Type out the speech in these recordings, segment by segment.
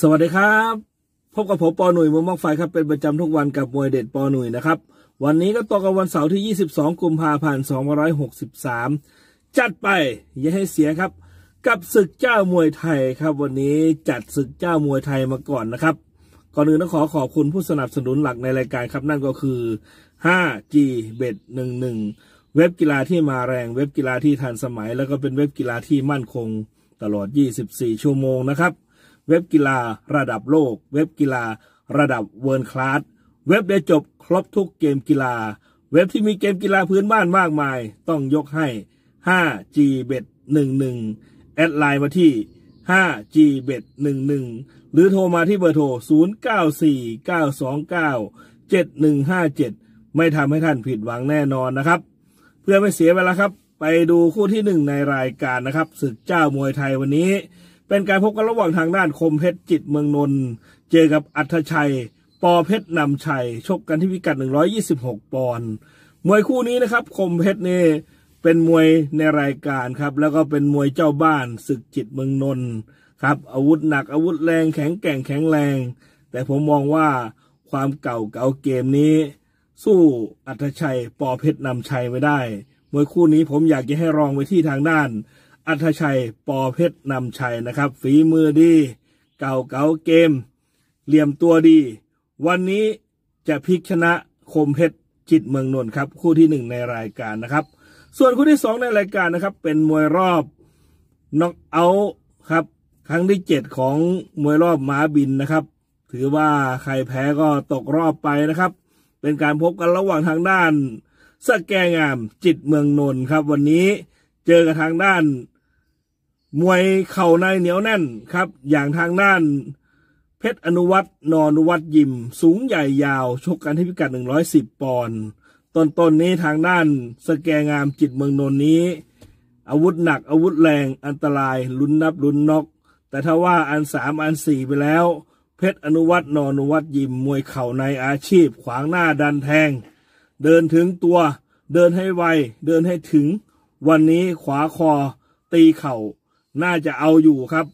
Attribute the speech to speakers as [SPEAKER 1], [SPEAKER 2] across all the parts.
[SPEAKER 1] สวัสดีครับ พบกับผมปอหนุ่ยมือมอกไฟครับเป็นประจำทุกวันกับมวยเด็ดปอหนุ่ยนะครับวันนี้ก็ตรงกับวันเสาร์ที่ 22กุมภาพันธ์2563จัดไปอย่าให้เสียครับ กับศึกเจ้ามวยไทยครับวันนี้จัดศึกเจ้ามวยไทยมาก่อนนะครับ ก่อนอื่นต้องขอขอบคุณผู้สนับสนุนหลักในรายการครับ นั่นก็คือ 5G เบ็ด11 เว็บกีฬาที่มาแรงเว็บกีฬาที่ทันสมัย แล้วก็เป็นเว็บกีฬาที่มั่นคงตลอด 24 ชั่วโมงนะครับเว็บกีฬาระดับโลก เว็บกีฬาระดับเวิร์ลคลาส เว็บได้จบครบทุกเกมกีฬา เว็บที่มีเกมกีฬาพื้นบ้านมากมาย ต้องยกให้ 5G Bet 11แอดไลน์มาที่ 5G Bet 11หรือโทรมาที่เบอร์โทร 0949297157 ไม่ทำให้ท่านผิดหวังแน่นอนนะครับ เพื่อไม่เสียเวลาครับ ไปดูคู่ที่หนึ่งในรายการนะครับศึกเจ้ามวยไทยวันนี้เป็นการพบกันระหว่างทางด้านคมเพชรจิตเมืองนนท์เจอกับอัธชัย ปอเพชรนำชัยชกกันที่พิกัด126ปอนด์มวยคู่นี้นะครับ คมเพชรนี่เป็นมวยในรายการครับ แล้วก็เป็นมวยเจ้าบ้านศึกจิตเมืองนนท์ครับอาวุธหนักอาวุธแรงแข็งแกร่งแข็งแรง แต่ผมมองว่าความเก่าเก่าเกมนี้ สู้อัธชัย ปอเพชรนำชัยไม่ได้ มวยคู่นี้ผมอยากจะให้รองไปที่ทางด้านอัธชัย ปอเพชร นำชัยนะครับ ฝีมือดี เก่าเก่าเกม เหลี่ยมตัวดี วันนี้จะพลิกชนะ คมเพชรจิตเมืองนนท์ครับคู่ที่หนึ่งในรายการนะครับ ส่วนคู่ที่สองในรายการนะครับเป็นมวยรอบน็อกเอาท์ครับ ครั้งที่เจ็ดของมวยรอบม้าบินนะครับถือว่าใครแพ้ก็ตกรอบไปนะครับ เป็นการพบกันระหว่างทางด้านสแกงามจิตเมืองนนท์ครับวันนี้เจอกับทางด้านมวยเข่าในเหนียวแน่นครับ อย่างทางด้าน เพชรอนุวัตรนอนุวัตรยิมสูงใหญ่ยาวชกกันที่พิกัด110ปอนด์ต้นๆนนี้ทางด้าน สแกงามจิตเมืองนนนี้อาวุธหนักอาวุธแรงอันตรายลุ้นนับลุ้นนอกแต่ถ้าว่าอันสามอันสี่ไปแล้ว เพชรอนุวัตรนอนุวัตรยิมมวยเข่าในอาชีพ ขวางหน้าดันแทง เดินถึงตัว เดินให้ไวเดินให้ถึง วันนี้ขวาคอ ตีเข่าน่าจะเอาอยู่ครับ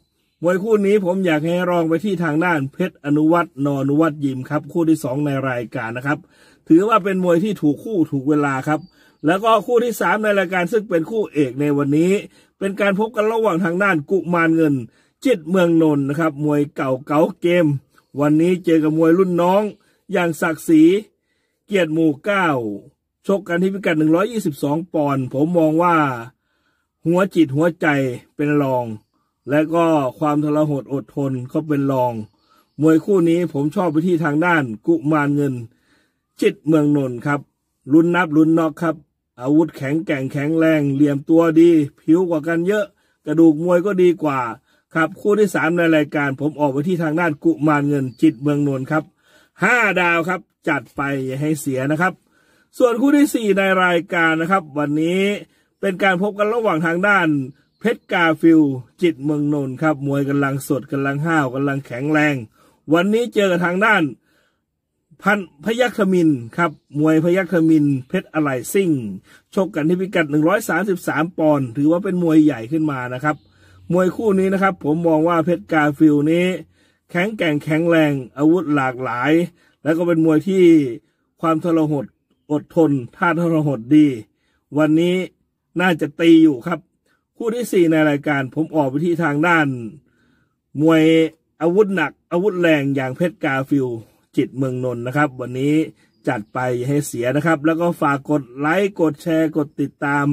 [SPEAKER 1] มวยคู่นี้ผมอยากให้รองไปที่ทางด้านเพชรอนุวัตนอนุวัตยิมครับคู่ที่2ในรายการนะครับ ถือว่าเป็นมวยที่ถูกคู่ถูกเวลาครับ แล้วก็คู่ที่3ในรายการซึ่งเป็นคู่เอกในวันนี้ เป็นการพบกันระหว่างทางด้านกุมารเงิน จิตเมืองนนท์นะครับมวยเก่าเก่าเกม วันนี้เจอกับมวยรุ่นน้อง อย่างศักดิ์ศรีเกียรติหมู่เก้าชกกันที่พิกัด122ปอนด์ผมมองว่าหัวจิตหัวใจเป็นรอง และก็ความทรหดอดทนก็เป็นรอง มวยคู่นี้ผมชอบไปที่ทางด้านกุมารเงินจิตเมืองนนท์ครับลุนนับลุนนอกครับ อาวุธแข็งแกร่งแข็งแรงเหลี่ยมตัวดี ผิวกว่ากันเยอะกระดูกมวยก็ดีกว่า ครับคู่ที่สามในรายการ ผมออกไปที่ทางด้านกุมารเงิน จิตเมืองนนท์ครับห้าดาวครับ จัดไปอย่าให้เสียนะครับ ส่วนคู่ที่สี่ในรายการนะครับ วันนี้เป็นการพบกันระหว่างทางด้าน เพชรกาฟิล จิตเมืองนนท์ครับ มวยกำลังสดกำลังห้าวกำลังแข็งแรง วันนี้เจอกับทางด้าน พันพยัคฆมินครับ มวยพยัคฆมิน เพชรอะไรซิ่งชกกันที่พิกัด133ปอนด์ถือว่าเป็นมวยใหญ่ขึ้นมานะครับ มวยคู่นี้นะครับ ผมมองว่าเพชรกาฟิลนี้ แข็งแกร่งแข็งแรงอาวุธหลากหลาย แล้วก็เป็นมวยที่ความทรหดอดทนท่าทรหดดี วันนี้น่าจะตีอยู่ครับ คู่ที่สี่ในรายการผมออกไปที่ทางด้าน มวยอาวุธหนักอาวุธแรงอย่างเพชรกาฟิลจิตเมืองนนท์นะครับ วันนี้จัดไปให้เสียนะครับ แล้วก็ฝากกดไลค์ กดแชร์กดติดตาม